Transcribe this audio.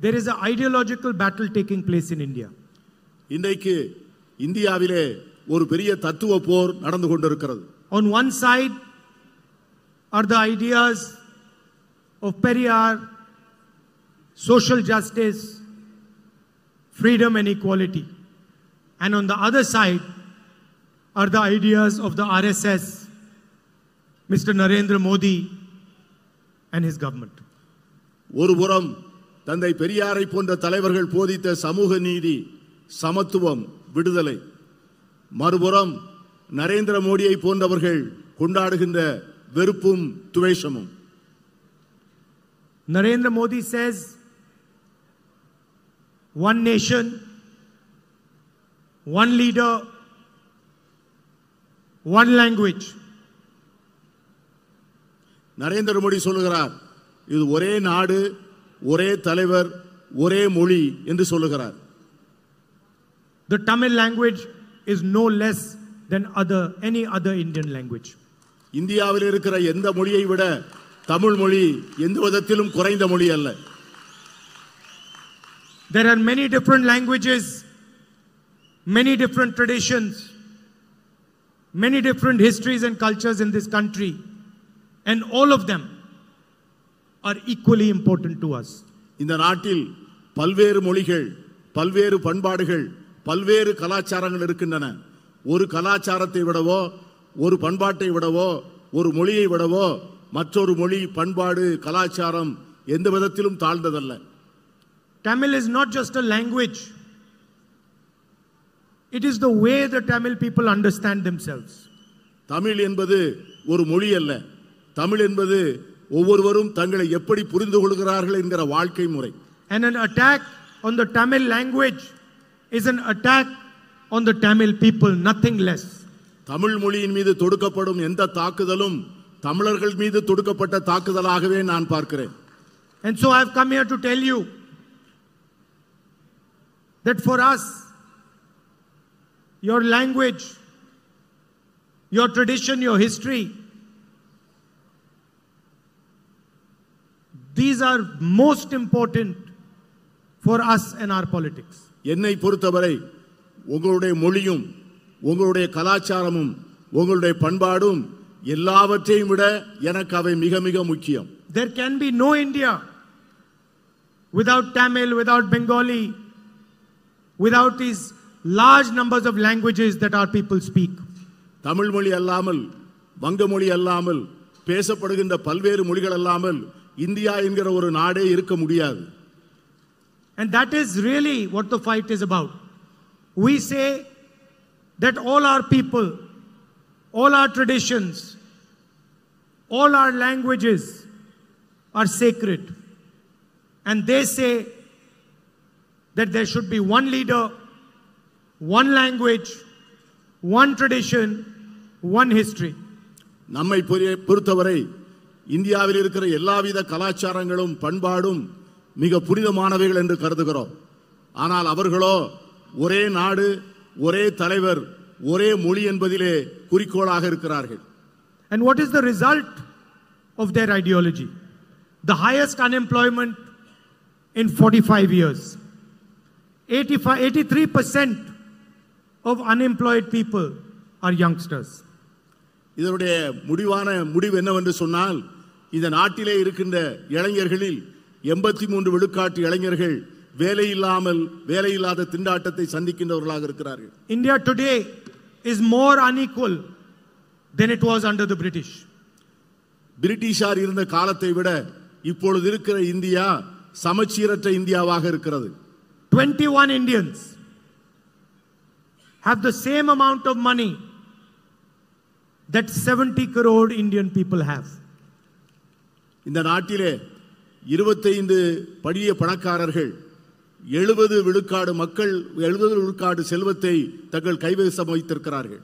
there is an ideological battle taking place in India. இன்றைக்கு இந்தியாவிலே ஒரு பெரிய தத்துவ போர் நடந்து கொண்டிருக்கிறது On one side are the ideas of Periyar, social justice, freedom and equality. And on the other side are the ideas of the RSS, Mr. Narendra Modi and his government. ஒரு தந்தை பெரியாரை போன்ற தலைவர்கள் போதித்த சமூக நீதி சமத்துவம் விடுதலை மறுபுறம் நரேந்திர மோடியை போன்றவர்கள் கொண்டாடுகின்ற வெறுப்பும் துவேஷமும் Narendra Modi says one nation one leader one language Narendra Modi சொல்லுகிறார் இது ஒரே நாடு ஒரே தலைவர் ஒரே மொழி என்று சொல்லுகிறார் The Tamil language is no less than other any other Indian language. இந்தியாவில் இருக்கிற எந்த மொழியை விட தமிழ் மொழி எந்த விதத்திலும் குறைந்த மொழி அல்ல There are many different languages, many different traditions, many different histories and cultures in this country, and all of them are equally important to us இந்த நாட்டில் பல்வேறு மொழிகள் பல்வேறு பண்பாடுகள் பல்வேறு கலாச்சாரங்கள் இருக்கின்றன ஒரு கலாச்சாரத்தை விடவோ ஒரு பண்பாட்டை விடவோ ஒரு மொழியை விடவோ மற்றொரு மொழி பண்பாடு கலாச்சாரம் எந்த விதத்திலும் தாழ்ந்ததல்ல Tamil is not just a language. It is the way the Tamil people understand themselves. Tamil என்பது ஒரு மொழி அல்ல தமிழ் என்பது ஒவ்வொருவரும் தங்களை எப்படி புரிந்து கொள்கிறார்கள் என்கிற வாழ்க்கை முறை and an attack on the tamil language is an attack on the tamil people nothing less Tamil மொழியின் மீது தொடுக்கப்படும் எந்த தாக்குதலும் தமிழர்கள் மீது தொடுக்கப்பட்ட தாக்குதலாகவே நான் பார்க்கிறேன் and so i have come here to tell you that for us your language your tradition your history These are most important for us and our politics. என்னை பொறுத்தவரை உங்களுடைய மொழியும் உங்களுடைய கலாச்சாரமும் உங்களுடைய பண்பாடும் எல்லாவற்றையும் விட எனக்கு அவை மிக மிக முக்கியம் There can be no India without Tamil, without Bengali, without these large numbers of languages that our people speak. Tamil மொழி அல்லாமல் வங்க மொழி அல்லாமல் பேசப்படுகின்ற பல்வேறு மொழிகள் அல்லாமல் India என்கிற ஒரு நாடே இருக்க முடியாது And that is really what the fight is about. We say that all our people, all our traditions, all our languages are sacred. And they say that there should be one leader, one language, one tradition, one history. நம்மை பொறுத்தவரை இந்தியாவில் இருக்கிற எல்லாவித கலாச்சாரங்களும் பண்பாடும் மிக புனிதமானவைகள் என்று கருதுகிறோம் ஆனால் அவர்களோ ஒரே நாடு ஒரே தலைவர் ஒரே மொழி என்பதிலே குறிக்கோளாக இருக்கிறார்கள் And what is the result of their ideology? The highest unemployment in 45 years. 85, 83% of unemployed people are youngsters. இதனுடைய முடிவான முடிவு என்னவென்று சொன்னால் இந்த நாட்டிலே இருக்கின்ற இளைஞர்களில் எண்பத்தி மூன்று விழுக்காட்டு இளைஞர்கள் வேலையில்லாமல் வேலையில்லாத திண்டாட்டத்தை சந்திக்கின்றவர்களாக இருக்கிறார்கள் India today is more unequal than it was under the British பிரிட்டிஷார் இருந்த காலத்தை விட இப்பொழுது இருக்கிற இந்தியா சமச்சீரற்ற இந்தியாவாக இருக்கிறது 21 Indians have the same amount of money that 70 crore Indian people have இந்த நாட்டிலே இருபத்தைந்து படிய பணக்காரர்கள் எழுபது விழுக்காடு மக்கள் எழுபது விழுக்காடு செல்வத்தை தங்கள் கைவசம் வைத்திருக்கிறார்கள்